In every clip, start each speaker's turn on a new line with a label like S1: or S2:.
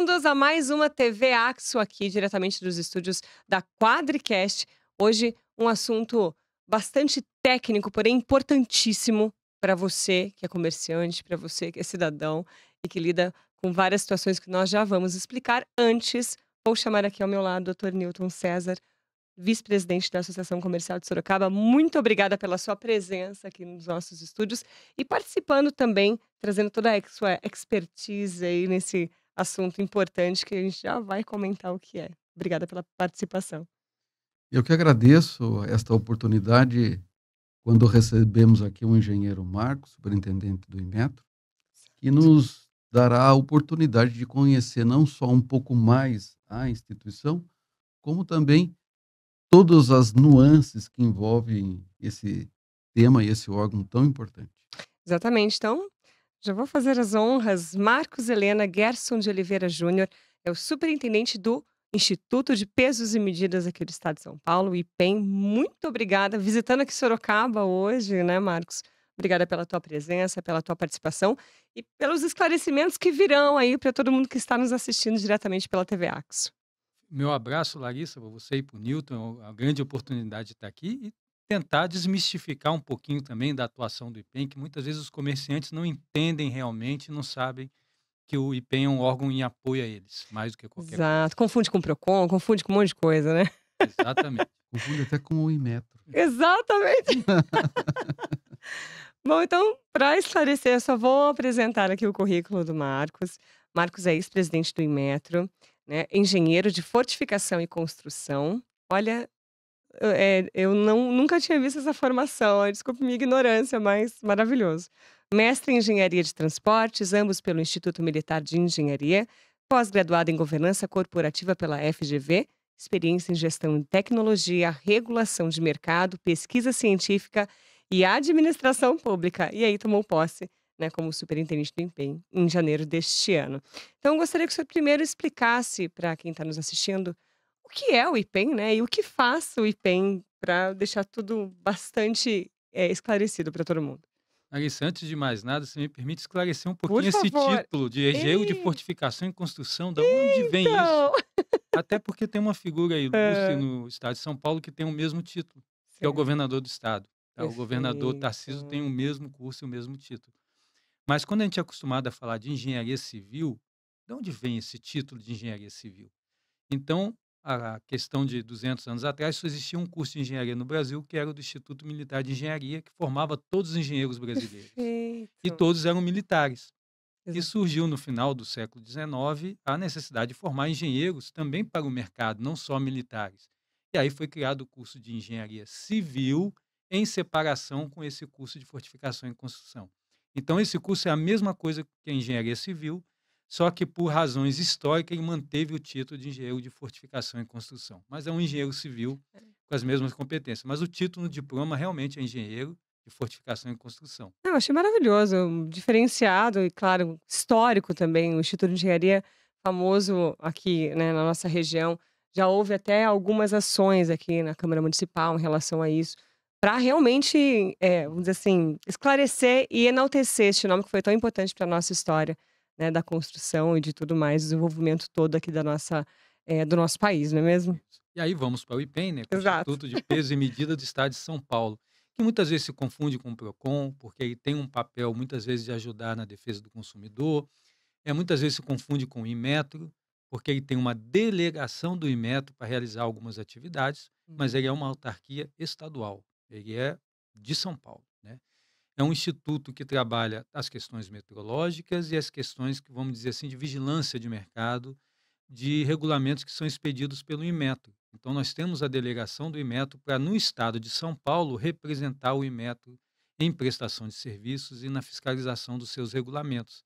S1: bem-vindos a mais uma TV Axo aqui, diretamente dos estúdios da Quadricast. Hoje, um assunto bastante técnico, porém importantíssimo para você que é comerciante, para você que é cidadão e que lida com várias situações que nós já vamos explicar. Antes, vou chamar aqui ao meu lado o Dr. Newton César, vice-presidente da Associação Comercial de Sorocaba. Muito obrigada pela sua presença aqui nos nossos estúdios e participando também, trazendo toda a sua expertise aí nesse assunto importante que a gente já vai comentar o que é. Obrigada pela participação.
S2: Eu que agradeço esta oportunidade quando recebemos aqui o engenheiro Marcos, superintendente do Inmetro, que nos dará a oportunidade de conhecer não só um pouco mais a instituição, como também todas as nuances que envolvem esse tema e esse órgão tão importante.
S1: Exatamente. Então, já vou fazer as honras. Marcos Helena Gerson de Oliveira Júnior é o superintendente do Instituto de Pesos e Medidas aqui do Estado de São Paulo, IPEM. Muito obrigada. Visitando aqui Sorocaba hoje, né, Marcos? Obrigada pela tua presença, pela tua participação e pelos esclarecimentos que virão aí para todo mundo que está nos assistindo diretamente pela TV Axo.
S3: Meu abraço, Larissa, para você e para o Newton. É uma grande oportunidade de estar aqui e tentar desmistificar um pouquinho também da atuação do IPEM, que muitas vezes os comerciantes não entendem realmente, não sabem que o IPEM é um órgão em apoio a eles, mais do que qualquer Exato.
S1: Coisa. Confunde com o PROCON, confunde com um monte de coisa, né? Exatamente. confunde até com o IMETRO. Exatamente. Bom, então, para esclarecer, eu só vou apresentar aqui o currículo do Marcos. Marcos é ex-presidente do IMETRO, né? engenheiro de fortificação e construção. Olha é, eu não, nunca tinha visto essa formação. Desculpe minha ignorância, mas maravilhoso. Mestre em Engenharia de Transportes, ambos pelo Instituto Militar de Engenharia, pós-graduado em Governança Corporativa pela FGV, experiência em gestão de tecnologia, regulação de mercado, pesquisa científica e administração pública. E aí tomou posse né, como superintendente do empenho em janeiro deste ano. Então, gostaria que o senhor primeiro explicasse para quem está nos assistindo o que é o IPEM, né? E o que faz o IPEM para deixar tudo bastante é, esclarecido para todo mundo.
S3: Larissa, antes de mais nada, você me permite esclarecer um pouquinho esse título de engenheiro de fortificação e construção, da onde então... vem isso? Até porque tem uma figura ilustre é... Ah. no estado de São Paulo que tem o mesmo título, que é o governador do estado. Tá? O governador Tarciso tem o mesmo curso e o mesmo título. Mas quando a gente é acostumado a falar de engenharia civil, de onde vem esse título de engenharia civil? Então, a questão de 200 anos atrás, só existia um curso de engenharia no Brasil, que era o do Instituto Militar de Engenharia, que formava todos os engenheiros brasileiros. Perfeito. E todos eram militares. Exato. E surgiu no final do século XIX a necessidade de formar engenheiros também para o mercado, não só militares. E aí foi criado o curso de engenharia civil em separação com esse curso de fortificação e construção. Então, esse curso é a mesma coisa que a engenharia civil, só que por razões históricas ele manteve o título de engenheiro de fortificação e construção. Mas é um engenheiro civil é. com as mesmas competências. Mas o título no diploma realmente é engenheiro de fortificação e construção.
S1: Eu achei maravilhoso, diferenciado e, claro, histórico também. O Instituto de Engenharia, famoso aqui né, na nossa região, já houve até algumas ações aqui na Câmara Municipal em relação a isso, para realmente, é, vamos dizer assim, esclarecer e enaltecer este nome que foi tão importante para a nossa história né, da construção e de tudo mais, desenvolvimento todo aqui da nossa, é, do nosso país, não é mesmo?
S3: E aí vamos para o IPEN, né, Exato. Instituto de Peso e Medida do Estado de São Paulo, que muitas vezes se confunde com o PROCON, porque aí tem um papel, muitas vezes, de ajudar na defesa do consumidor, é, muitas vezes se confunde com o IMETRO, porque ele tem uma delegação do IMETRO para realizar algumas atividades, mas ele uhum. é uma autarquia estadual, ele é de São Paulo. Né? é um instituto que trabalha as questões meteorológicas e as questões que vamos dizer assim de vigilância de mercado, de regulamentos que são expedidos pelo Imeto. Então nós temos a delegação do Imeto para no estado de São Paulo representar o Imeto em prestação de serviços e na fiscalização dos seus regulamentos.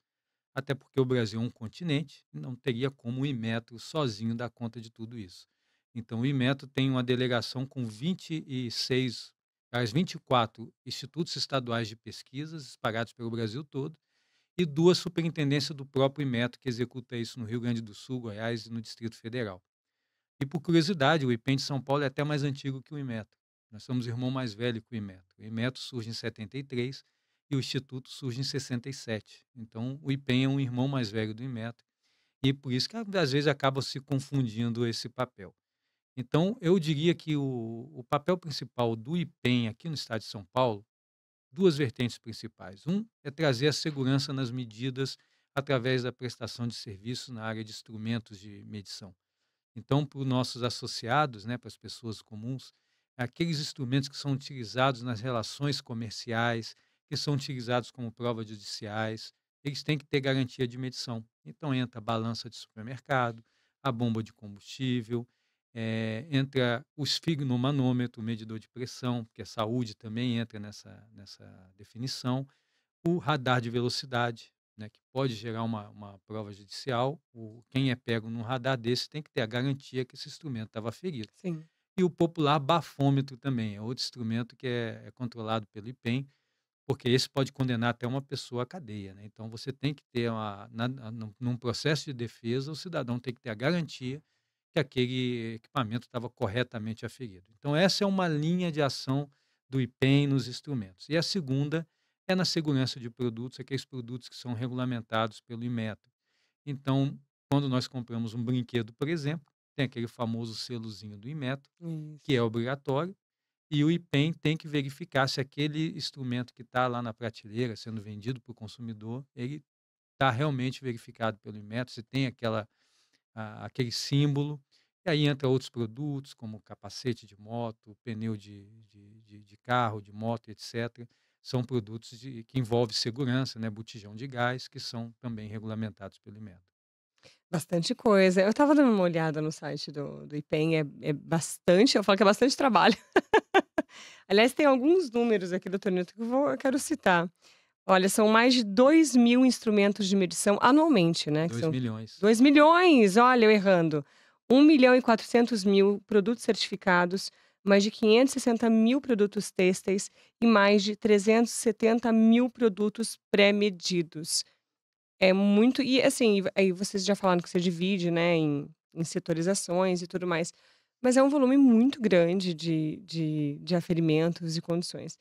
S3: Até porque o Brasil é um continente e não teria como o Imeto sozinho dar conta de tudo isso. Então, o Imeto tem uma delegação com 26 as 24 institutos estaduais de pesquisas espalhados pelo Brasil todo e duas superintendências do próprio IMETO que executa isso no Rio Grande do Sul, Goiás e no Distrito Federal. E por curiosidade, o IPEN de São Paulo é até mais antigo que o IMETO. Nós somos irmão mais velho que o IMETO. O IMETO surge em 73 e o Instituto surge em 67. Então, o IPEN é um irmão mais velho do IMETO e por isso que às vezes acaba se confundindo esse papel. Então, eu diria que o, o papel principal do IPEM aqui no estado de São Paulo, duas vertentes principais. Um é trazer a segurança nas medidas através da prestação de serviços na área de instrumentos de medição. Então, para os nossos associados, né, para as pessoas comuns, aqueles instrumentos que são utilizados nas relações comerciais, que são utilizados como provas judiciais, eles têm que ter garantia de medição. Então, entra a balança de supermercado, a bomba de combustível, é, entra o esfigmomanômetro, medidor de pressão, porque a saúde também entra nessa, nessa definição. O radar de velocidade, né, que pode gerar uma, uma prova judicial. O, quem é pego num radar desse tem que ter a garantia que esse instrumento estava ferido. Sim. E o popular bafômetro também, é outro instrumento que é, é controlado pelo IPEM, porque esse pode condenar até uma pessoa à cadeia. Né? Então, você tem que ter, uma, na, na, num processo de defesa, o cidadão tem que ter a garantia que aquele equipamento estava corretamente aferido. Então, essa é uma linha de ação do IPEM nos instrumentos. E a segunda é na segurança de produtos, aqueles produtos que são regulamentados pelo IMETRO. Então, quando nós compramos um brinquedo, por exemplo, tem aquele famoso selozinho do IMETRO, que é obrigatório, e o IPEM tem que verificar se aquele instrumento que está lá na prateleira sendo vendido para o consumidor, ele está realmente verificado pelo IMETRO, se tem aquela aquele símbolo. E aí entra outros produtos, como capacete de moto, pneu de, de, de, de carro, de moto, etc. São produtos de, que envolvem segurança, né? botijão de gás, que são também regulamentados pelo IMED.
S1: Bastante coisa. Eu estava dando uma olhada no site do, do IPEM, é, é, bastante, eu falo que é bastante trabalho. Aliás, tem alguns números aqui, doutor Nilton, que eu, vou, eu quero citar. Olha, são mais de 2 mil instrumentos de medição anualmente, né? 2 milhões. 2 milhões, olha, eu errando. 1 milhão e 400 mil produtos certificados, mais de 560 mil produtos têxteis e mais de 370 mil produtos pré-medidos. É muito. E assim, aí vocês já falaram que você divide, né, em, em setorizações e tudo mais. Mas é um volume muito grande de, de, de aferimentos e condições.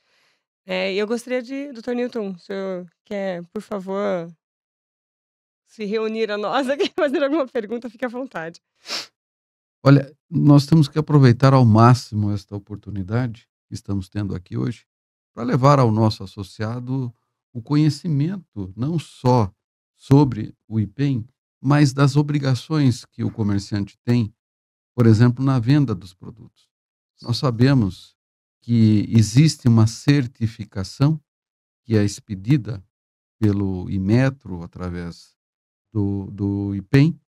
S1: É, eu gostaria de, doutor Newton, o senhor quer, por favor, se reunir a nós aqui, fazer alguma pergunta, fique à vontade.
S2: Olha, nós temos que aproveitar ao máximo esta oportunidade que estamos tendo aqui hoje para levar ao nosso associado o conhecimento não só sobre o IPEM, mas das obrigações que o comerciante tem, por exemplo, na venda dos produtos. Nós sabemos que existe uma certificação que é expedida pelo Imetro através do, do IPEM,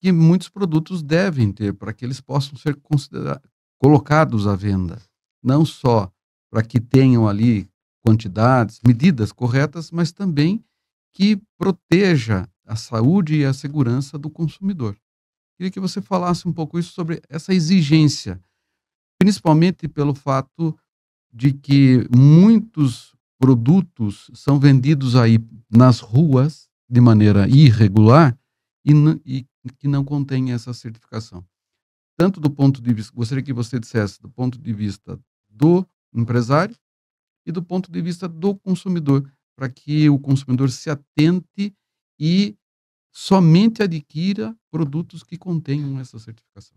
S2: que muitos produtos devem ter para que eles possam ser considerados, colocados à venda, não só para que tenham ali quantidades, medidas corretas, mas também que proteja a saúde e a segurança do consumidor. Queria que você falasse um pouco isso sobre essa exigência principalmente pelo fato de que muitos produtos são vendidos aí nas ruas de maneira irregular e, e que não contém essa certificação. Tanto do ponto de vista, gostaria que você dissesse do ponto de vista do empresário e do ponto de vista do consumidor, para que o consumidor se atente e somente adquira produtos que contenham essa certificação.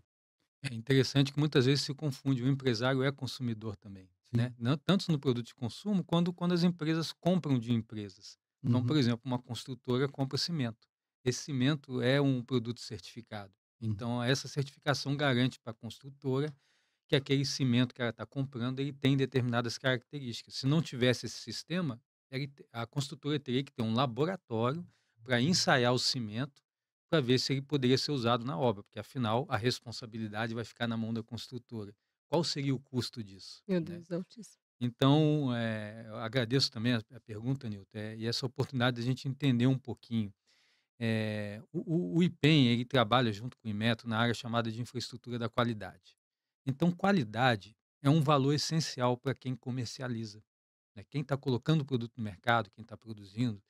S3: É interessante que muitas vezes se confunde, o empresário é consumidor também, né? Tanto no produto de consumo, quanto quando as empresas compram de empresas. Então, uhum. por exemplo, uma construtora compra cimento. Esse cimento é um produto certificado. Então, uhum. essa certificação garante para a construtora que aquele cimento que ela está comprando ele tem determinadas características. Se não tivesse esse sistema, a construtora teria que ter um laboratório uhum. para ensaiar o cimento para ver se ele poderia ser usado na obra, porque afinal a responsabilidade vai ficar na mão da construtora. Qual seria o custo disso?
S1: Meu né? Deus, né? altíssimo.
S3: Então, é, agradeço também a, a pergunta, Nilton, é, e essa oportunidade de a gente entender um pouquinho. É, o, o IPEM ele trabalha junto com o Imeto na área chamada de infraestrutura da qualidade. Então, qualidade é um valor essencial para quem comercializa. Né? Quem está colocando o produto no mercado, quem está produzindo,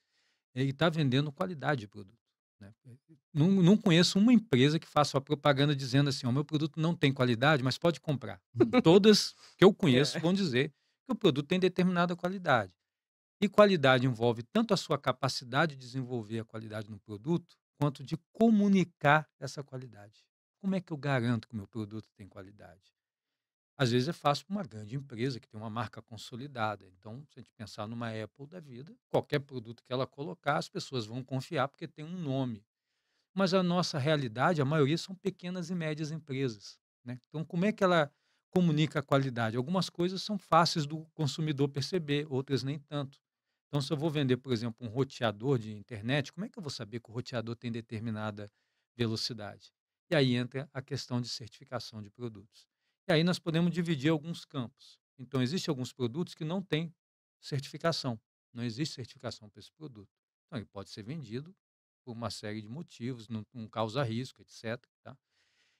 S3: ele está vendendo qualidade de produto. Né, eh, não, não, conheço uma empresa que faça uma propaganda dizendo assim: o meu produto não tem qualidade, mas pode comprar. Uhum. Todas que eu é. conheço é. vão dizer que o produto tem determinada qualidade. E qualidade envolve tanto a sua capacidade de desenvolver a qualidade no produto, quanto de comunicar essa qualidade. Como é que eu garanto que o meu produto tem qualidade? Às vezes é fácil para uma grande empresa que tem uma marca consolidada. Então, se a gente pensar numa Apple da vida, qualquer produto que ela colocar, as pessoas vão confiar porque tem um nome. Mas a nossa realidade, a maioria são pequenas e médias empresas. Né? Então, como é que ela comunica a qualidade? Algumas coisas são fáceis do consumidor perceber, outras nem tanto. Então, se eu vou vender, por exemplo, um roteador de internet, como é que eu vou saber que o roteador tem determinada velocidade? E aí entra a questão de certificação de produtos. E aí nós podemos dividir alguns campos. Então, existem alguns produtos que não têm certificação. Não existe certificação para esse produto. Então, ele pode ser vendido por uma série de motivos, não, não causa risco, etc. Tá?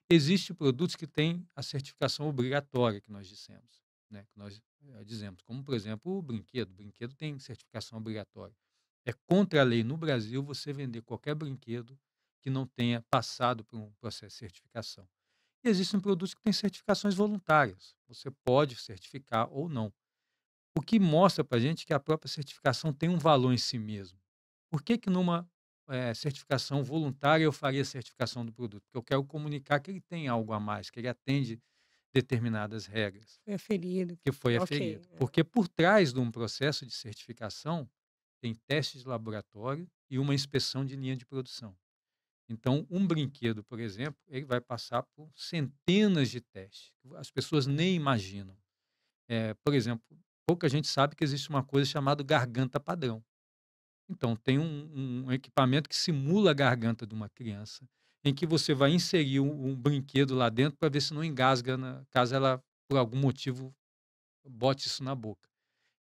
S3: Existem produtos que têm a certificação obrigatória, que nós dissemos. Né? Que nós é, dizemos, como, por exemplo, o brinquedo. O brinquedo tem certificação obrigatória. É contra a lei no Brasil você vender qualquer brinquedo que não tenha passado por um processo de certificação. E existem produtos que têm certificações voluntárias. Você pode certificar ou não. O que mostra para a gente que a própria certificação tem um valor em si mesmo. Por que, que numa é, certificação voluntária eu faria a certificação do produto? Porque eu quero comunicar que ele tem algo a mais, que ele atende determinadas regras. Foi aferido. Que foi aferido. Okay. É. Porque por trás de um processo de certificação tem testes de laboratório e uma inspeção de linha de produção. Então, um brinquedo, por exemplo, ele vai passar por centenas de testes. As pessoas nem imaginam. É, por exemplo, pouca gente sabe que existe uma coisa chamada garganta padrão. Então, tem um, um equipamento que simula a garganta de uma criança, em que você vai inserir um, um brinquedo lá dentro para ver se não engasga, na, caso ela, por algum motivo, bote isso na boca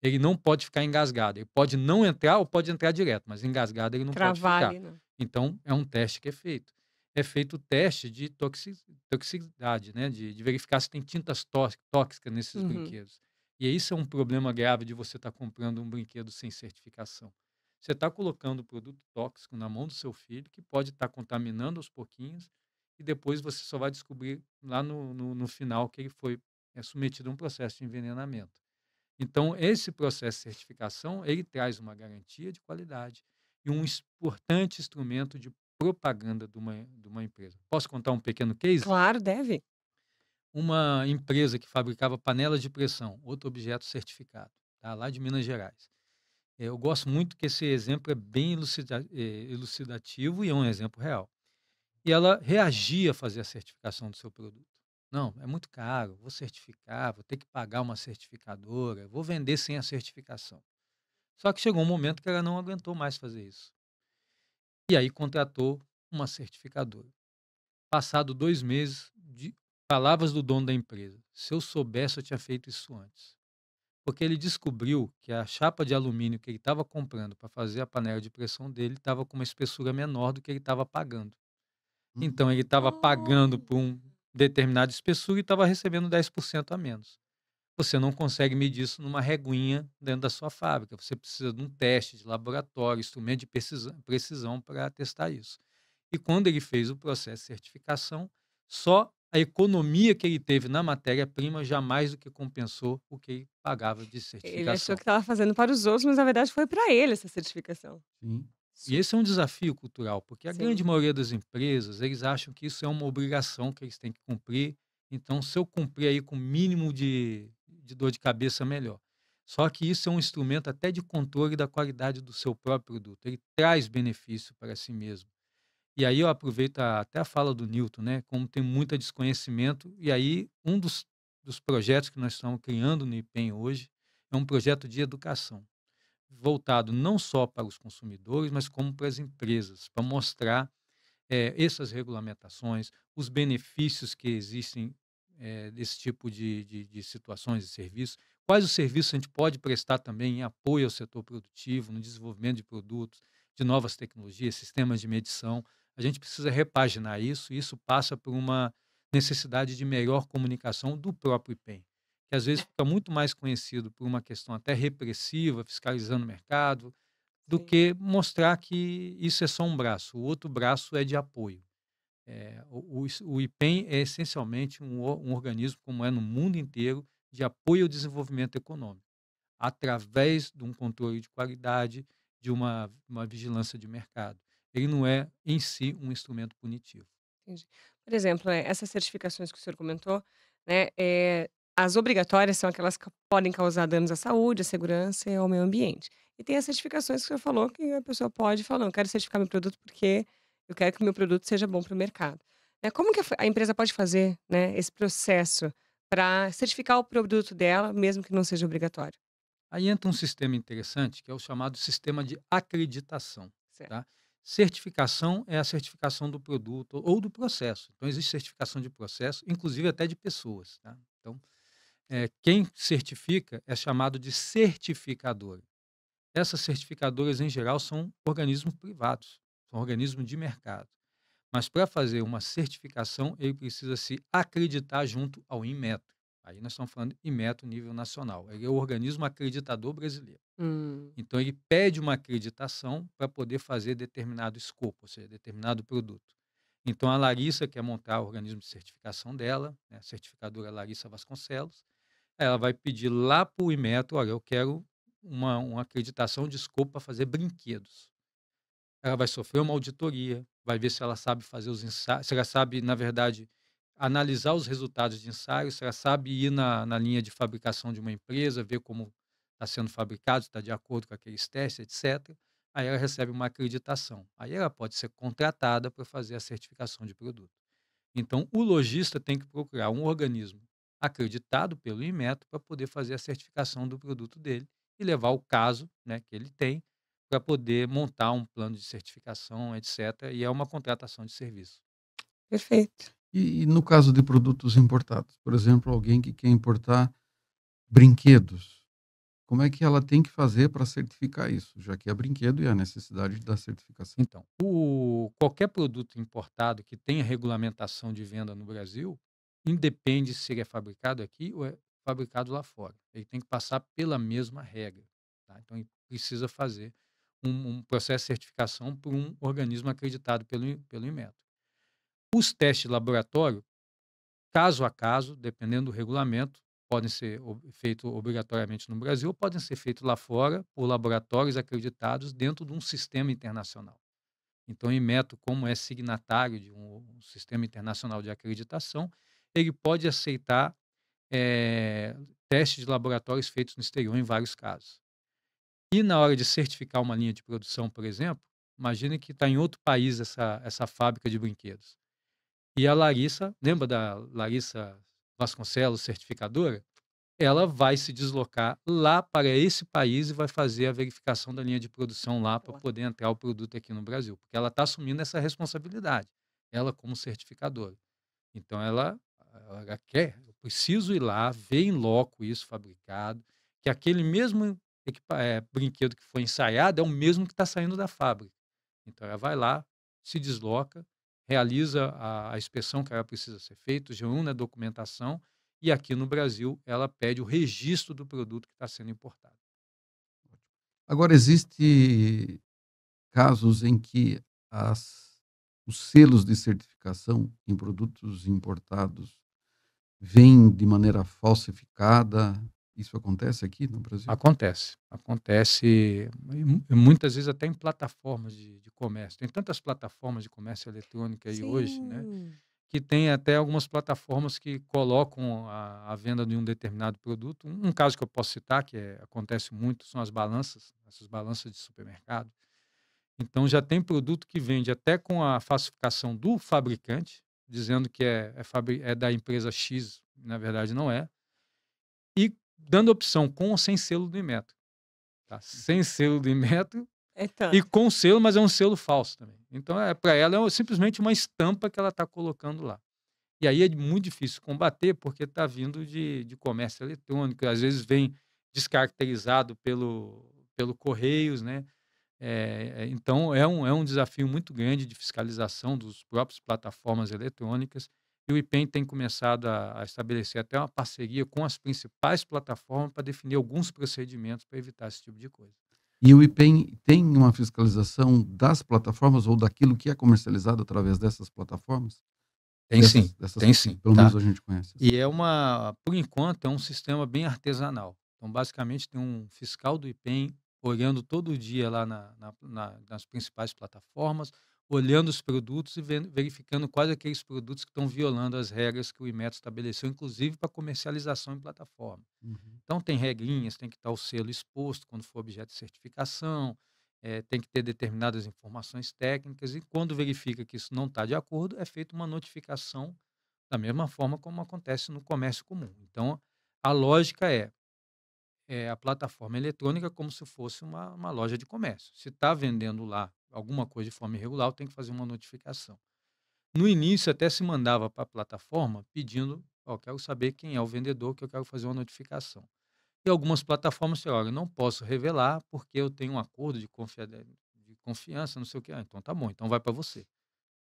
S3: ele não pode ficar engasgado. Ele pode não entrar ou pode entrar direto, mas engasgado ele não pode ficar. Né? Então, é um teste que é feito. É feito o teste de toxicidade, né? De, de, verificar se tem tintas tóxicas nesses uhum. brinquedos. E isso é um problema grave de você estar tá comprando um brinquedo sem certificação. Você está colocando produto tóxico na mão do seu filho, que pode estar tá contaminando aos pouquinhos, e depois você só vai descobrir lá no, no, no final que ele foi é submetido a um processo de envenenamento. Então, esse processo de certificação, ele traz uma garantia de qualidade e um importante instrumento de propaganda de uma, de uma empresa. Posso contar um pequeno case? Claro, deve. Uma empresa que fabricava panelas de pressão, outro objeto certificado, tá? lá de Minas Gerais. É, eu gosto muito que esse exemplo é bem elucida é, elucidativo e é um exemplo real. E ela reagia a fazer a certificação do seu produto. Não, é muito caro, vou certificar, vou ter que pagar uma certificadora, vou vender sem a certificação. Só que chegou um momento que ela não aguentou mais fazer isso. E aí contratou uma certificadora. Passado dois meses, de palavras do dono da empresa: se eu soubesse, eu tinha feito isso antes. Porque ele descobriu que a chapa de alumínio que ele estava comprando para fazer a panela de pressão dele estava com uma espessura menor do que ele estava pagando. Então ele estava pagando por um determinada espessura e estava recebendo 10% a menos. Você não consegue medir isso numa reguinha dentro da sua fábrica. Você precisa de um teste de laboratório, instrumento de precisão para testar isso. E quando ele fez o processo de certificação, só a economia que ele teve na matéria-prima já mais do que compensou o que ele pagava de certificação. Ele achou que
S1: estava fazendo para os outros, mas na verdade foi para ele essa certificação.
S3: Sim. E esse é um desafio cultural, porque a Sim. grande maioria das empresas, eles acham que isso é uma obrigação que eles têm que cumprir. Então, se eu cumprir aí com o mínimo de, de dor de cabeça, melhor. Só que isso é um instrumento até de controle da qualidade do seu próprio produto. Ele traz benefício para si mesmo. E aí eu aproveito a, até a fala do Newton, né? Como tem muito desconhecimento. E aí, um dos, dos projetos que nós estamos criando no IPEM hoje é um projeto de educação voltado não só para os consumidores, mas como para as empresas, para mostrar é, essas regulamentações, os benefícios que existem é, desse tipo de, de, de situações e serviços, quais os serviços a gente pode prestar também em apoio ao setor produtivo, no desenvolvimento de produtos, de novas tecnologias, sistemas de medição. A gente precisa repaginar isso, e isso passa por uma necessidade de melhor comunicação do próprio IPEM que às vezes fica muito mais conhecido por uma questão até repressiva, fiscalizando o mercado, do Sim. que mostrar que isso é só um braço, o outro braço é de apoio. É, o, o, IPEM é essencialmente um, um organismo, como é no mundo inteiro, de apoio ao desenvolvimento econômico, através de um controle de qualidade, de uma, uma vigilância de mercado. Ele não é, em si, um instrumento punitivo.
S1: Entendi. Por exemplo, né, essas certificações que o senhor comentou, né, é, as obrigatórias são aquelas que podem causar danos à saúde, à segurança e ao meio ambiente. E tem as certificações que você falou, que a pessoa pode falar, eu quero certificar meu produto porque eu quero que meu produto seja bom para o mercado. Né, como que a empresa pode fazer né, esse processo para certificar o produto dela, mesmo que não seja obrigatório?
S3: Aí entra um sistema interessante, que é o chamado sistema de acreditação. Tá? Certificação é a certificação do produto ou do processo. Então, existe certificação de processo, inclusive até de pessoas. Tá? Então, é, quem certifica é chamado de certificador. Essas certificadoras, em geral, são organismos privados, são organismos de mercado. Mas para fazer uma certificação, ele precisa se acreditar junto ao INMETRO. Aí nós estamos falando INMETRO nível nacional. Ele é o organismo acreditador brasileiro. Hum. Então ele pede uma acreditação para poder fazer determinado escopo, ou seja, determinado produto. Então a Larissa quer é montar o organismo de certificação dela, né, a certificadora Larissa Vasconcelos, ela vai pedir lá para o Imeto, olha, eu quero uma, uma acreditação de escopo para fazer brinquedos. Ela vai sofrer uma auditoria, vai ver se ela sabe fazer os ensaios, se ela sabe, na verdade, analisar os resultados de ensaios, se ela sabe ir na, na linha de fabricação de uma empresa, ver como está sendo fabricado, está de acordo com aqueles testes, etc. Aí ela recebe uma acreditação. Aí ela pode ser contratada para fazer a certificação de produto. Então, o lojista tem que procurar um organismo acreditado pelo Inmetro para poder fazer a certificação do produto dele e levar o caso né, que ele tem para poder montar um plano de certificação, etc. E é uma contratação de serviço.
S2: Perfeito. E, e no caso de produtos importados, por exemplo, alguém que quer importar brinquedos, como é que ela tem que fazer para certificar isso, já que é brinquedo e a necessidade da certificação? Então,
S3: o, qualquer produto importado que tenha regulamentação de venda no Brasil, independe se ele é fabricado aqui ou é fabricado lá fora. Ele tem que passar pela mesma regra. Tá? Então, ele precisa fazer um, um, processo de certificação por um organismo acreditado pelo, pelo IMETRO. Os testes de laboratório, caso a caso, dependendo do regulamento, podem ser feitos obrigatoriamente no Brasil ou podem ser feitos lá fora por laboratórios acreditados dentro de um sistema internacional. Então, o IMETO, como é signatário de um, um sistema internacional de acreditação, ele pode aceitar é, testes de laboratórios feitos no exterior em vários casos. E na hora de certificar uma linha de produção, por exemplo, imagine que está em outro país essa, essa fábrica de brinquedos. E a Larissa, lembra da Larissa Vasconcelos, certificadora? Ela vai se deslocar lá para esse país e vai fazer a verificação da linha de produção lá para poder entrar o produto aqui no Brasil, porque ela está assumindo essa responsabilidade, ela como certificadora. Então ela quer, eu preciso ir lá, ver em loco isso fabricado, que aquele mesmo é, brinquedo que foi ensaiado é o mesmo que está saindo da fábrica. Então ela vai lá, se desloca, realiza a, a inspeção que ela precisa ser feita, reúne né, a documentação e aqui no Brasil ela pede o registro do produto que está sendo importado.
S2: Agora, existem casos em que as, os selos de certificação em produtos importados vem de maneira falsificada? Isso acontece aqui no Brasil? Acontece. Acontece
S3: muitas vezes até em plataformas de, de comércio. Tem tantas plataformas de comércio eletrônico aí Sim. hoje, né? que tem até algumas plataformas que colocam a, a venda de um determinado produto. Um, um, caso que eu posso citar, que é, acontece muito, são as balanças, essas balanças de supermercado. Então já tem produto que vende até com a falsificação do fabricante, dizendo que é, é, é da empresa X, na verdade não é, e dando opção com ou sem selo do Inmetro. Tá? Sem uhum. selo do Inmetro é e com selo, mas é um selo falso também. Então, é para ela é simplesmente uma estampa que ela está colocando lá. E aí é muito difícil combater, porque está vindo de, de comércio eletrônico, às vezes vem descaracterizado pelo, pelo Correios, né? É, é, então, é um, é um desafio muito grande de fiscalização dos próprios plataformas eletrônicas e o IPEM tem começado a, a estabelecer até uma parceria com as principais plataformas para definir alguns procedimentos para evitar esse tipo de coisa.
S2: E o IPEM tem uma fiscalização das plataformas ou daquilo que é comercializado através dessas plataformas? Tem dessas, sim, dessas, tem sim. Pelo tá. menos a gente conhece. Assim.
S3: E é uma, por enquanto, é um sistema bem artesanal. Então, basicamente, tem um fiscal do IPEM olhando todo dia lá na, na, na, nas principais plataformas, olhando os produtos e verificando quais aqueles produtos que estão violando as regras que o IMET estabeleceu, inclusive para comercialização em plataforma. Uhum. Então, tem regrinhas, tem que estar o selo exposto quando for objeto de certificação, é, tem que ter determinadas informações técnicas, e quando verifica que isso não está de acordo, é feita uma notificação da mesma forma como acontece no comércio comum. Então, a lógica é é, a plataforma eletrônica como se fosse uma, uma loja de comércio. Se está vendendo lá alguma coisa de forma irregular, tem que fazer uma notificação. No início, até se mandava para a plataforma pedindo: Ó, quero saber quem é o vendedor, que eu quero fazer uma notificação. E algumas plataformas você não posso revelar porque eu tenho um acordo de, de confiança, não sei o que. Ah, então tá bom, então vai para você.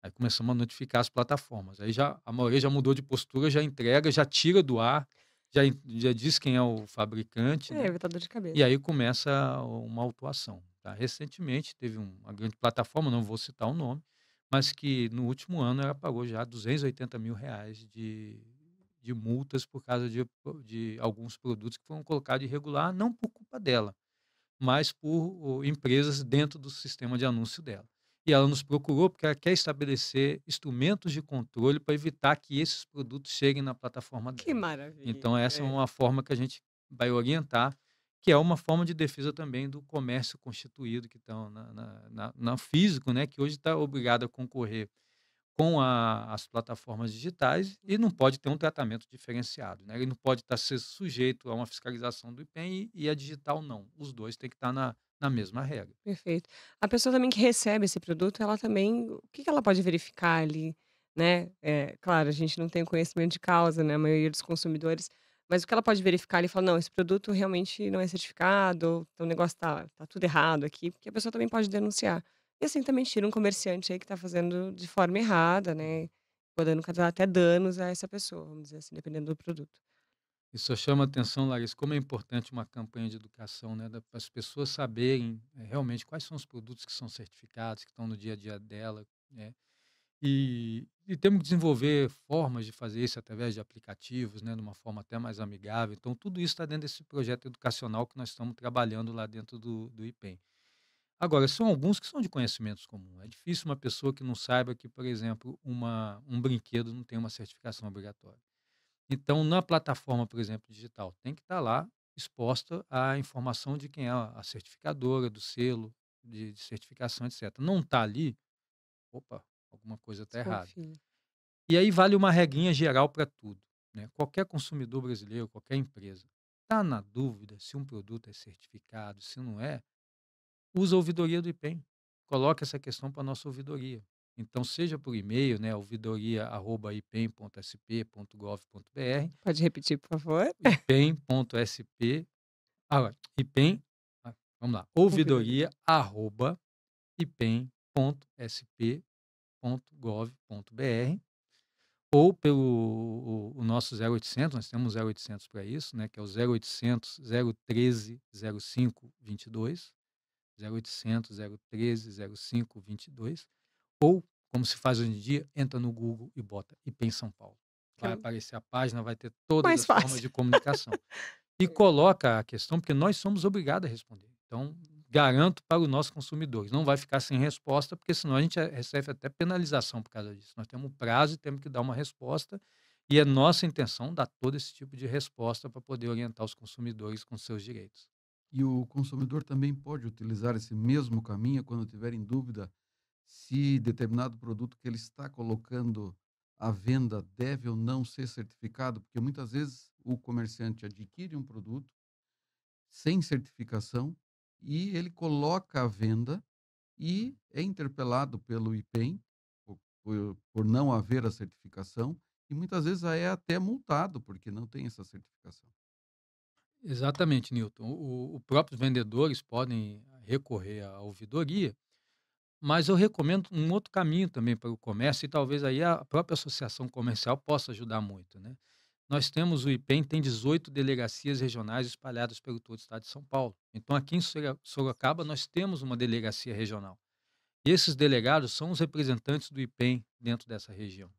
S3: Aí começamos a notificar as plataformas. Aí já a maioria já mudou de postura, já entrega, já tira do ar já, já diz quem é o fabricante. É, né? evitador tá de cabeça. E aí começa uma autuação. Tá? Recentemente teve uma grande plataforma, não vou citar o nome, mas que no último ano ela pagou já 280 mil reais de, de multas por causa de, de alguns produtos que foram colocados irregular, não por culpa dela, mas por empresas dentro do sistema de anúncio dela. E ela nos procurou porque ela quer estabelecer instrumentos de controle para evitar que esses produtos cheguem na plataforma dela. Que então, maravilha. Então, essa é, é uma forma que a gente vai orientar, que é uma forma de defesa também do comércio constituído que estão na, na, na, na físico, né, que hoje está obrigado a concorrer com a, as plataformas digitais e não uhum. pode ter um tratamento diferenciado. Né? Ele não pode estar tá, sujeito a uma fiscalização do IPEM e, e a digital não. Os dois têm que estar tá na, na mesma regra.
S1: Perfeito. A pessoa também que recebe esse produto, ela também, o que ela pode verificar ali, né? É, claro, a gente não tem conhecimento de causa, né? A maioria dos consumidores, mas o que ela pode verificar ali, falar não, esse produto realmente não é certificado, então o negócio tá, tá tudo errado aqui, porque a pessoa também pode denunciar. E assim também tira um comerciante aí que tá fazendo de forma errada, né? Podendo causar até danos a essa pessoa, vamos dizer assim, dependendo do produto.
S3: Isso chama atenção, Larissa, como é importante uma campanha de educação, né, para as pessoas saberem é, realmente quais são os produtos que são certificados, que estão no dia a dia dela, né? E, e temos que desenvolver formas de fazer isso através de aplicativos, né, de uma forma até mais amigável. Então, tudo isso está dentro desse projeto educacional que nós estamos trabalhando lá dentro do, do IPEM. Agora, são alguns que são de conhecimentos comuns. É difícil uma pessoa que não saiba que, por exemplo, uma, um brinquedo não tem uma certificação obrigatória. Então, na plataforma, por exemplo, digital, tem que estar tá lá exposta a informação de quem é a certificadora, do selo de, de certificação, etc. Não está ali, opa, alguma coisa está errada. E aí vale uma regrinha geral para tudo. Né? Qualquer consumidor brasileiro, qualquer empresa, está na dúvida se um produto é certificado, se não é, usa a ouvidoria do IPEM. Coloca essa questão para a nossa ouvidoria. Então, seja por e-mail, né, ouvidoria.ipen.sp.gov.br.
S1: Pode repetir, por favor.
S3: ipem.sp. Ah, ipem. Vamos lá. ouvidoria.ipen.sp.gov.br ou pelo o, o nosso 0800, nós temos 0800 para isso, né, que é o 0800 013 05 22. 0800 013 05 22. Ou, como se faz hoje em dia, entra no Google e bota IP em São Paulo. Vai que... Então aparecer a página, vai ter todas Mais as fácil. formas de comunicação. e é. coloca a questão, porque nós somos obrigados a responder. Então, garanto para os nossos consumidores, não vai ficar sem resposta, porque senão a gente recebe até penalização por causa disso. Nós temos um prazo e temos que dar uma resposta, e é nossa intenção dar todo esse tipo de resposta para poder orientar os consumidores com seus direitos.
S2: E o consumidor também pode utilizar esse mesmo caminho quando tiver em dúvida se determinado produto que ele está colocando à venda deve ou não ser certificado, porque muitas vezes o comerciante adquire um produto sem certificação e ele coloca à venda e uhum. é interpelado pelo IPEM por, por, por não haver a certificação e muitas vezes é até multado porque não tem essa certificação.
S3: Exatamente, Nilton. Os próprios vendedores podem recorrer à ouvidoria mas eu recomendo um outro caminho também para o comércio e talvez aí a própria associação comercial possa ajudar muito, né? Nós temos o IPEM, tem 18 delegacias regionais espalhadas pelo todo o estado de São Paulo. Então, aqui em Sorocaba, nós temos uma delegacia regional. E esses delegados são os representantes do IPEM dentro dessa região.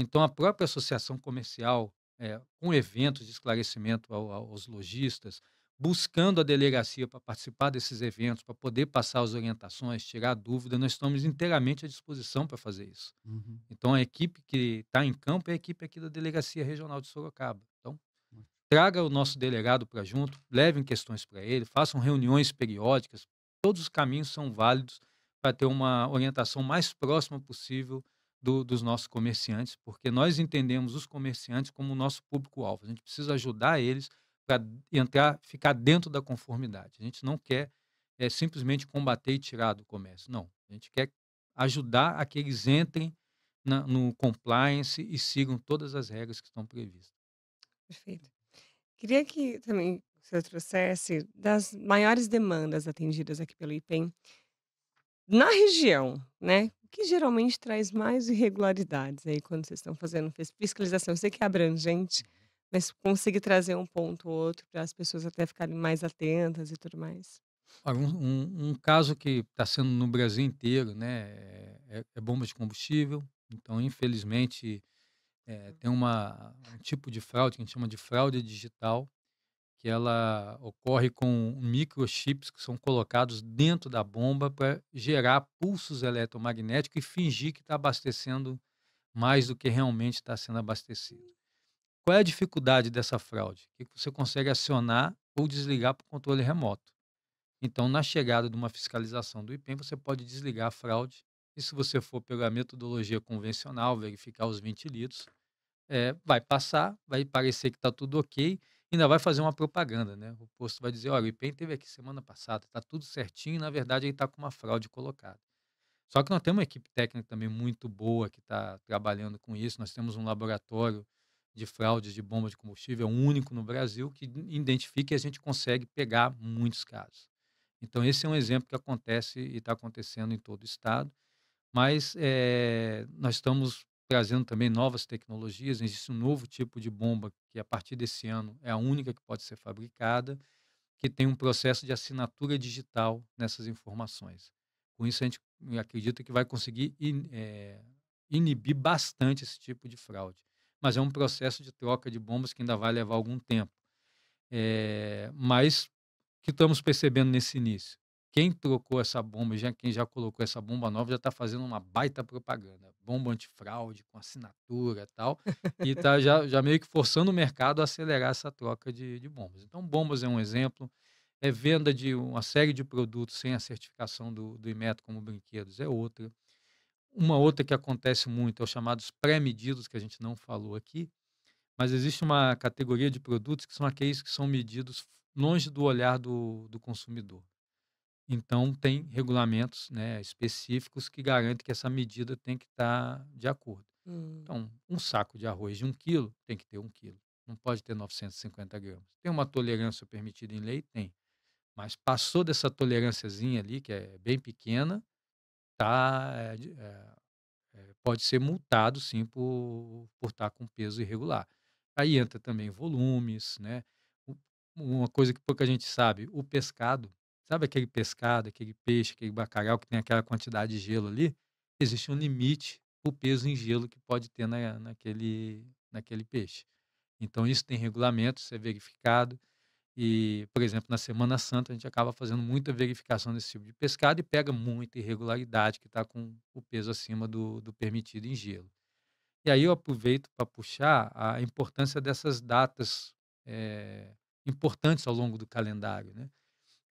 S3: Então, a própria associação comercial, é, com eventos de esclarecimento ao, aos lojistas, buscando a delegacia para participar desses eventos, para poder passar as orientações, tirar dúvida, nós estamos inteiramente à disposição para fazer isso. Uhum. Então, a equipe que está em campo é a equipe aqui da Delegacia Regional de Sorocaba. Então, traga o nosso delegado para junto, levem questões para ele, façam reuniões periódicas, todos os caminhos são válidos para ter uma orientação mais próxima possível do, dos nossos comerciantes, porque nós entendemos os comerciantes como o nosso público-alvo. A gente precisa ajudar eles para entrar, ficar dentro da conformidade. A gente não quer é, simplesmente combater e tirar do comércio. Não. A gente quer ajudar a que eles entrem na, no compliance e sigam todas as regras que estão previstas.
S1: Perfeito. Queria que também o senhor trouxesse das maiores demandas atendidas aqui pelo IPEM na região, né? que geralmente traz mais irregularidades aí quando vocês estão fazendo fiscalização? Eu sei que é abrangente, mas conseguir trazer um ponto ou outro para as pessoas até ficarem mais atentas e tudo mais.
S3: um, um, um caso que está sendo no Brasil inteiro, né, é, é, bomba de combustível. Então, infelizmente, é, tem uma, um tipo de fraude que a gente chama de fraude digital, que ela ocorre com microchips que são colocados dentro da bomba para gerar pulsos eletromagnéticos e fingir que está abastecendo mais do que realmente está sendo abastecido. Qual é a dificuldade dessa fraude? Que você consegue acionar ou desligar por controle remoto. Então, na chegada de uma fiscalização do IPEM, você pode desligar a fraude. E se você for pela metodologia convencional, verificar os 20 litros, é, vai passar, vai parecer que está tudo ok, ainda vai fazer uma propaganda, né? O posto vai dizer, olha, o IPEM teve aqui semana passada, está tudo certinho, e, na verdade ele está com uma fraude colocada. Só que nós temos uma equipe técnica também muito boa que está trabalhando com isso, nós temos um laboratório de fraudes de bomba de combustível, é o único no Brasil que identifica e a gente consegue pegar muitos casos. Então, esse é um exemplo que acontece e está acontecendo em todo o estado, mas é, nós estamos trazendo também novas tecnologias, existe um novo tipo de bomba que, a partir desse ano, é a única que pode ser fabricada, que tem um processo de assinatura digital nessas informações. Com isso, a gente acredita que vai conseguir in, é, inibir bastante esse tipo de fraude mas é um processo de troca de bombas que ainda vai levar algum tempo. É, mas o que estamos percebendo nesse início? Quem trocou essa bomba, já quem já colocou essa bomba nova, já está fazendo uma baita propaganda. Bomba antifraude, com assinatura e tal. e está já, já meio que forçando o mercado a acelerar essa troca de, de bombas. Então, bombas é um exemplo é venda de uma série de produtos sem a certificação do, do IMET como brinquedos, é outra. Uma outra que acontece muito é os chamados pré-medidos, que a gente não falou aqui, mas existe uma categoria de produtos que são aqueles que são medidos longe do olhar do, do consumidor. Então, tem regulamentos né, específicos que garantem que essa medida tem que estar tá de acordo. Hum. Então, um saco de arroz de um quilo tem que ter um quilo. Não pode ter 950 gramas. Tem uma tolerância permitida em lei? Tem. Mas passou dessa tolerânciazinha ali, que é bem pequena, tá, é, é, pode ser multado, sim, por estar tá com peso irregular. Aí entra também volumes, né? Uma coisa que pouca gente sabe, o pescado, sabe aquele pescado, aquele peixe, aquele bacalhau que tem aquela quantidade de gelo ali? Existe um limite o peso em gelo que pode ter na, naquele, naquele peixe. Então, isso tem regulamento, isso é verificado. E, por exemplo, na Semana Santa, a gente acaba fazendo muita verificação desse tipo de pescado e pega muita irregularidade que está com o peso acima do, do permitido em gelo. E aí eu aproveito para puxar a importância dessas datas é, importantes ao longo do calendário. Né?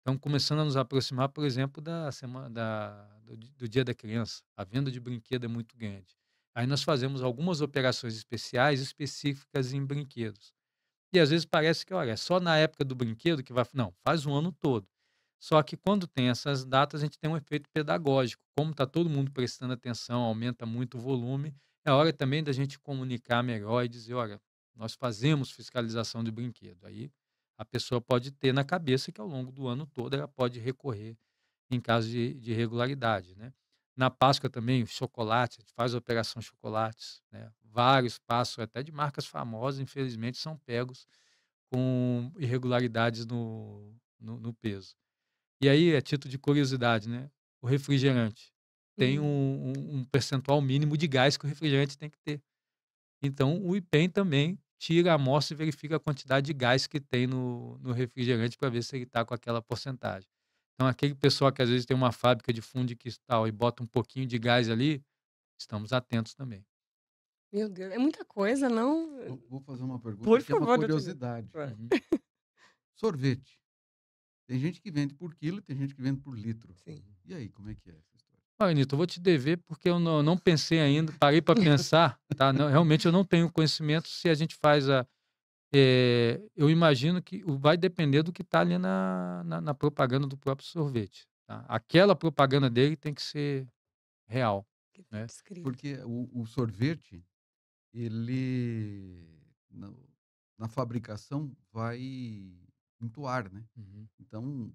S3: Então, começando a nos aproximar, por exemplo, da semana, da, do, do Dia da Criança. A venda de brinquedo é muito grande. Aí nós fazemos algumas operações especiais específicas em brinquedos. E às vezes parece que, olha, é só na época do brinquedo que vai. Não, faz o ano todo. Só que quando tem essas datas, a gente tem um efeito pedagógico. Como está todo mundo prestando atenção, aumenta muito o volume, é hora também da gente comunicar melhor e dizer, olha, nós fazemos fiscalização de brinquedo. Aí a pessoa pode ter na cabeça que ao longo do ano todo ela pode recorrer em caso de, de irregularidade, né? Na Páscoa também, chocolate, a gente faz a operação chocolates. Né? Vários passos, até de marcas famosas, infelizmente, são pegos com irregularidades no, no, no peso. E aí, a título de curiosidade, né? o refrigerante tem uhum. um, um, um, percentual mínimo de gás que o refrigerante tem que ter. Então, o IPEM também tira a amostra e verifica a quantidade de gás que tem no, no refrigerante para ver se ele está com aquela porcentagem. Então, aquele pessoal que às vezes tem uma fábrica de fundo de cristal e bota um pouquinho de gás ali, estamos atentos também.
S1: Meu Deus, é muita coisa, não? Vou, fazer
S2: uma pergunta Por que favor, é uma curiosidade. Uhum. Sorvete. Tem gente que vende por quilo, tem gente que vende por litro. Sim. E aí, como é que é essa
S3: história? eu vou te dever porque eu não, não pensei ainda, parei para pensar, tá? Não, realmente eu não tenho conhecimento se a gente faz a, é, eu imagino que vai depender do que está ali na, na, na, propaganda do próprio sorvete. Tá? Aquela propaganda dele tem que ser real.
S2: Que tá né? Porque o, o, sorvete, ele na, na, fabricação vai muito ar, né? Uhum. Então,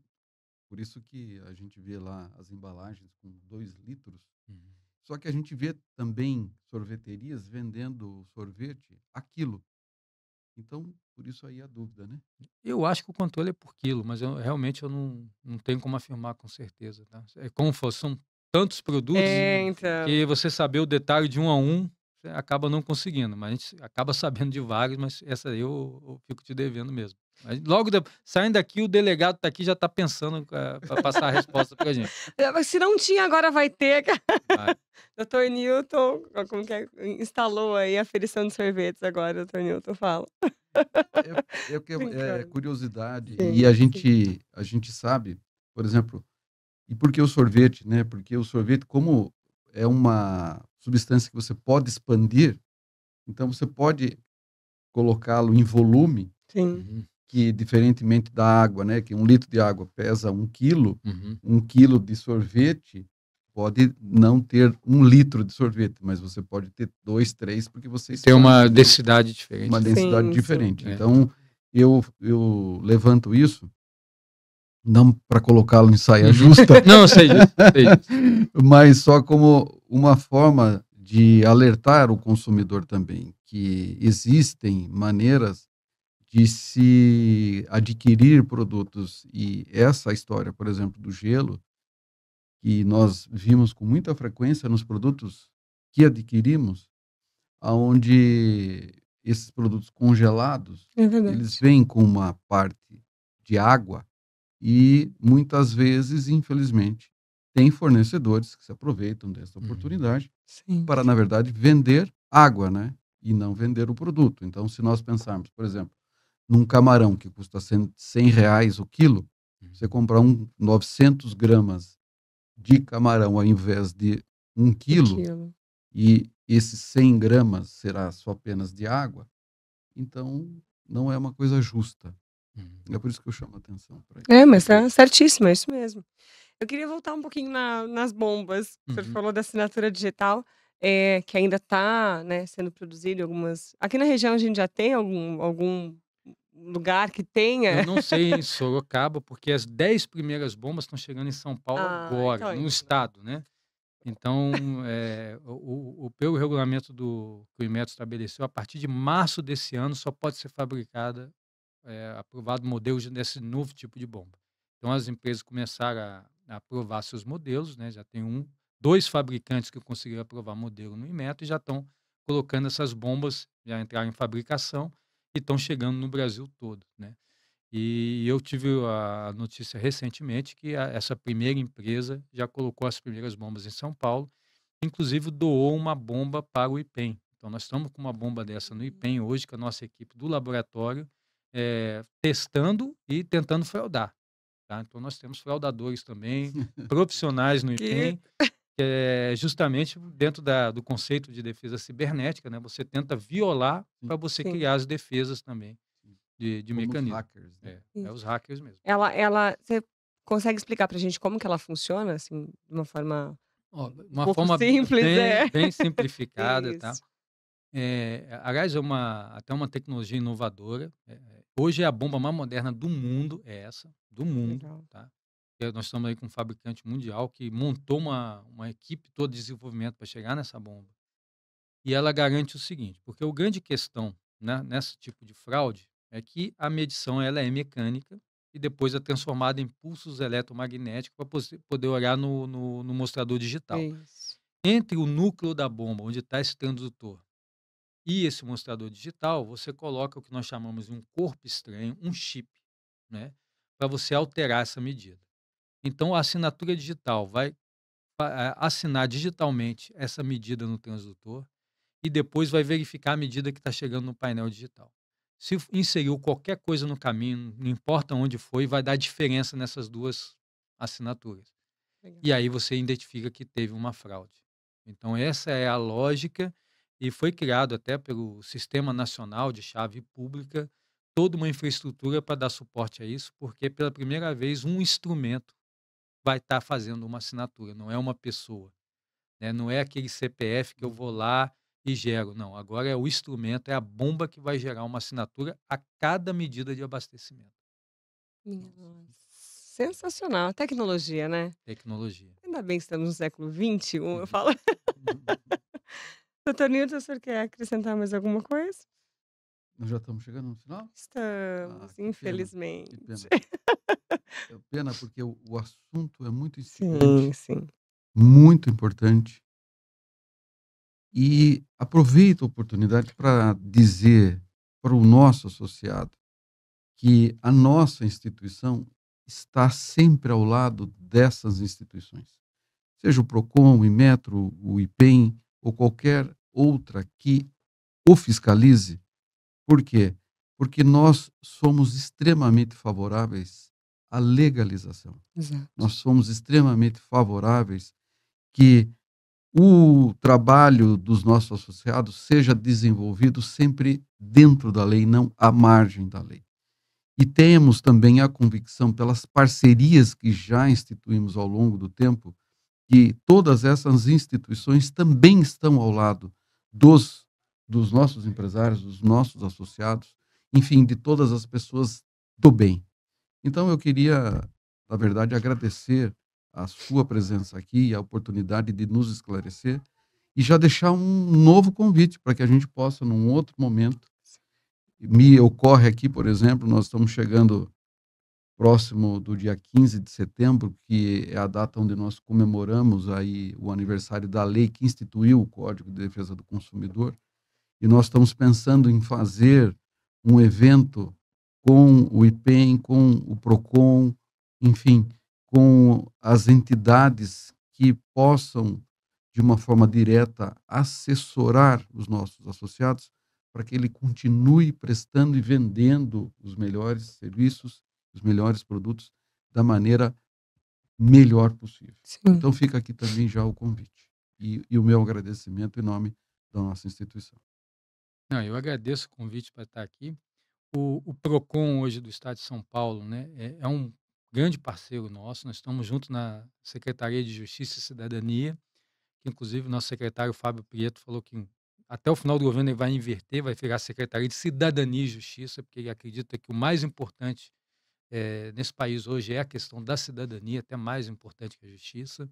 S2: por isso que a gente vê lá as embalagens com dois litros. Uhum. Só que a gente vê também sorveterias vendendo sorvete a quilo. Então, por isso aí a dúvida, né? Eu
S3: acho que o controle é por quilo, mas eu, realmente eu não, não tenho como afirmar com certeza. Tá? É como for, são tantos produtos é, então... que você saber o detalhe de um a um acaba não conseguindo, mas a gente acaba sabendo de vagas. mas essa aí eu, eu fico te devendo mesmo. Mas logo de... saindo daqui, o delegado tá aqui já tá
S1: pensando eh, para passar a resposta para a gente. É, se não tinha, agora vai ter. Vai. doutor Newton, como que é? instalou aí a ferição de sorvetes agora, doutor Newton,
S2: fala. É, é, é curiosidade. Sim, e a gente, a gente sabe, por exemplo, e por que o sorvete, né? Porque o sorvete, como é uma substância que você pode expandir, então você pode colocá-lo em volume, Sim. Uhum. que diferentemente da água, né, que um litro de água pesa um quilo, uhum. um quilo de sorvete pode não ter um litro de sorvete, mas você pode ter dois, três, porque você tem uma densidade diferente. Uma densidade sim, diferente. Sim. É. Então eu eu levanto isso não para colocá-lo em saia uhum. justa. não, sei disso, sei disso. mas só como uma forma de alertar o consumidor também que existem maneiras de se adquirir produtos e essa história, por exemplo, do gelo, que nós vimos com muita frequência nos produtos que adquirimos, aonde esses produtos congelados,
S1: é eles
S2: vêm com uma parte de água e muitas vezes, infelizmente, tem fornecedores que se aproveitam dessa uhum. oportunidade para, na verdade, vender água, né? E não vender o produto. Então, se nós pensarmos, por exemplo, num camarão que custa 100 reais o quilo, uhum. você comprar um 900 gramas de camarão ao invés de um quilo, quilo. e esses 100 gramas será só apenas de água, então não é uma coisa justa. Uhum. É por isso que eu chamo a atenção. É, mas está
S1: certíssimo, é isso mesmo. Eu queria voltar um pouquinho na, nas bombas. Uhum. Você falou da assinatura digital, é, que ainda está né, sendo produzida algumas. Aqui na região a gente já tem algum, algum lugar que tenha? Eu não sei em
S3: Sorocaba, porque as 10 primeiras bombas estão chegando em São Paulo ah, agora, então é no estado, né? Então, é, o, o, pelo regulamento do, que o IMET estabeleceu, a partir de março desse ano só pode ser fabricada, é, aprovado modelo desse novo tipo de bomba. Então, as empresas começaram a aprovar seus modelos, né? Já tem um, dois fabricantes que conseguiram aprovar modelo no Inmetro e já estão colocando essas bombas, já entraram em fabricação e estão chegando no Brasil todo, né? E eu tive a notícia recentemente que a, essa primeira empresa já colocou as primeiras bombas em São Paulo, inclusive doou uma bomba para o IPEM. Então, nós estamos com uma bomba dessa no IPEM uhum. hoje, com a nossa equipe do laboratório, é, testando e tentando fraudar. Tá? Então, nós temos fraudadores também, profissionais no IPEM, que é justamente dentro da, do conceito de defesa cibernética, né? Você tenta violar para você Sim. criar as defesas também de, de mecanismo. hackers, né? é, é, os hackers mesmo.
S1: Ela, ela, você consegue explicar para a gente como que ela funciona, assim, de uma forma Ó, uma um forma simples,
S3: bem, é. bem simplificada, tá? É, aliás, é uma, até uma tecnologia inovadora. É, é Hoje é a bomba mais moderna do mundo, é essa, do mundo. Tá? Eh, nós estamos aí com um fabricante mundial que montou uma, uma equipe toda de desenvolvimento para chegar nessa bomba. E ela garante o seguinte, porque o grande questão né, nesse tipo de fraude é que a medição ela é mecânica e depois é transformada em pulsos eletromagnéticos para poder olhar no, no, no mostrador digital. É entre o núcleo da bomba, onde está esse transdutor, e esse mostrador digital, você coloca o que nós chamamos de um corpo estranho, um chip, né? Para você alterar essa medida. Então, a assinatura digital vai eh, assinar digitalmente essa medida no transdutor e depois vai verificar a medida que está chegando no painel digital. Se inseriu qualquer coisa no caminho, não importa onde foi, vai dar diferença nessas duas assinaturas. Legal. E aí você identifica que teve uma fraude. Então, essa é a lógica e foi criado até pelo Sistema Nacional de Chave Pública toda uma infraestrutura para dar suporte a isso, porque pela primeira vez um instrumento vai estar tá fazendo uma assinatura, não é uma pessoa. Né? Não é aquele CPF que eu vou lá e gero, não. Agora é o instrumento, é a bomba que vai gerar uma assinatura a cada medida de abastecimento.
S1: Sensacional. Tecnologia, né? Tecnologia. Ainda bem que estamos no século XXI, eu uhum. falo. Uhum. Doutor Nilton, o senhor quer é acrescentar mais alguma coisa?
S2: Nós já estamos chegando no
S1: final? Ah, estamos, ah, que infelizmente. Pena, que
S2: pena. é pena porque o, o, assunto é muito sim, sim. muito importante. E aproveito a oportunidade para dizer para o nosso associado que a nossa instituição está sempre ao lado dessas instituições. Seja o PROCON, o IMETRO, o IPEM, ou qualquer outra que o fiscalize. Por quê? Porque nós somos extremamente favoráveis à legalização. Exato. Nós somos extremamente favoráveis que o trabalho dos nossos associados seja desenvolvido sempre dentro da lei, não à margem da lei. E temos também a convicção, pelas parcerias que já instituímos ao longo do tempo, que todas essas instituições também estão ao lado dos, dos nossos empresários, dos nossos associados, enfim, de todas as pessoas do bem. Então, eu queria, na verdade, agradecer a sua presença aqui e a oportunidade de nos esclarecer e já deixar um novo convite para que a gente possa, num outro momento, me ocorre aqui, por exemplo, nós estamos chegando próximo do dia 15 de setembro, que é a data onde nós comemoramos aí o aniversário da lei que instituiu o Código de Defesa do Consumidor, e nós estamos pensando em fazer um evento com o IPEM, com o PROCON, enfim, com as entidades que possam, de uma forma direta, assessorar os nossos associados para que ele continue prestando e vendendo os melhores serviços os melhores produtos da maneira melhor possível. Sim. Então fica aqui também já o convite e, e, o meu agradecimento em nome da nossa instituição.
S3: Não, eu agradeço o convite para estar aqui. O, o, Procon hoje do Estado de São Paulo, né, é, é
S2: um grande
S3: parceiro nosso. Nós estamos juntos na Secretaria de Justiça e Cidadania. Inclusive, nosso secretário Fábio Prieto falou que até o final do governo ele vai inverter, vai virar Secretaria de Cidadania e Justiça, porque ele acredita que o mais importante é, nesse país hoje é a questão da cidadania, até mais importante que a justiça.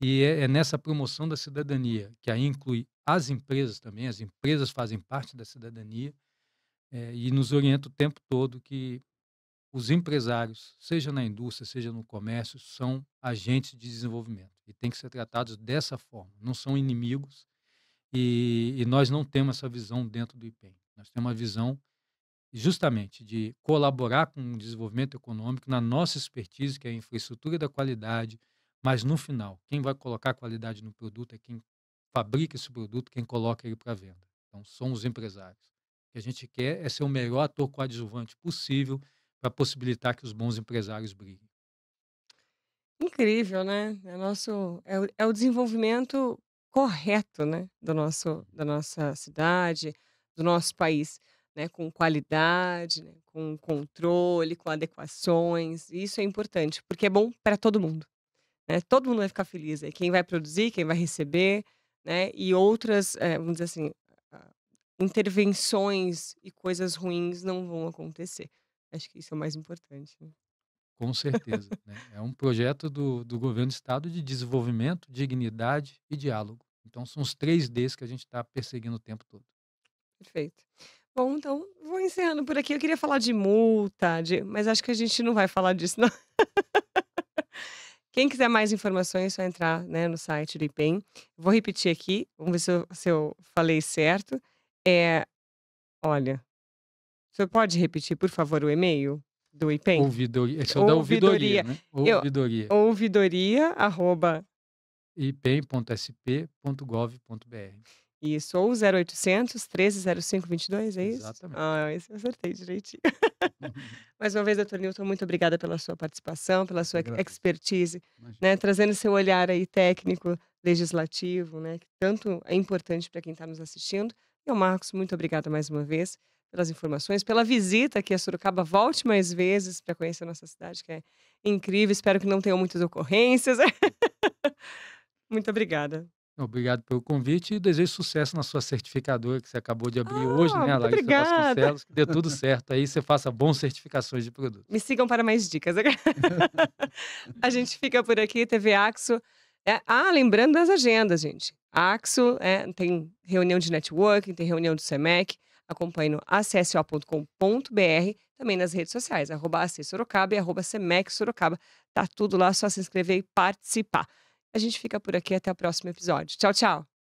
S3: E é, é nessa promoção da cidadania, que aí inclui as empresas também, as empresas fazem parte da cidadania, é, e nos orienta o tempo todo que os empresários, seja na indústria, seja no comércio, são agentes de desenvolvimento e têm que ser tratados dessa forma, não são inimigos. E, e nós não temos essa visão dentro do IPEM. Nós temos uma visão justamente de colaborar com o desenvolvimento econômico na nossa expertise, que é a infraestrutura da qualidade, mas no final, quem vai colocar qualidade no produto é quem fabrica esse produto, quem coloca ele para venda. Então, são os empresários. O que a gente quer é ser o melhor ator coadjuvante possível para possibilitar que os bons empresários briguem.
S1: Incrível, né? É, nosso, é, o, é o desenvolvimento correto né? do nosso, da nossa cidade, do nosso país né, com qualidade, né, com controle, com adequações. Isso é importante, porque é bom para todo mundo. Né? Todo mundo vai ficar feliz. Aí. Quem vai produzir, quem vai receber, né? e outras, é, vamos dizer assim, intervenções e coisas ruins não vão acontecer. Acho que isso é o mais importante. Né?
S3: Com certeza. né? É um projeto do, do governo do Estado de desenvolvimento, dignidade e diálogo. Então, são os três Ds que a gente está perseguindo o tempo todo.
S1: Perfeito. Bom, então vou encerrando por aqui. Eu queria falar de multa, de... mas acho que a gente não vai falar disso, não. Quem quiser mais informações, é só entrar né, no site do IPEM. Vou repetir aqui, vamos ver se eu, se eu falei certo. É, olha, você pode repetir, por favor, o e-mail do IPEM? É ouvidoria, esse é o da ouvidoria, né? Ouvidoria. ouvidoria, arroba...
S3: IPEM.sp.gov.br
S1: isso, ou 0800 1305 22, é isso? Exatamente. Ah, esse eu acertei direitinho. Mais uma vez, doutor Newton, muito obrigada pela sua participação, pela sua Graças. expertise, né, trazendo seu olhar aí técnico, legislativo, né, que tanto é importante para quem está nos assistindo. E o Marcos, muito obrigada mais uma vez pelas informações, pela visita aqui a Sorocaba. Volte mais vezes para conhecer a nossa cidade, que é incrível. Espero que não tenham muitas ocorrências. muito obrigada.
S3: Obrigado pelo convite e desejo sucesso na sua certificadora que você acabou de abrir ah, hoje, né, Larissa obrigada. Vasconcelos? Que dê tudo certo aí, você faça bons certificações de produto.
S1: Me sigam para mais dicas. a gente fica por aqui, TV Axo. É, ah, lembrando das agendas, gente. Axo é, tem reunião de networking, tem reunião do SEMEC. Acompanhe no acso.com.br, também nas redes sociais, arroba e arroba semec sorocaba. Tá tudo lá, só se inscrever e participar. A gente fica por aqui até o próximo episódio. Tchau, tchau!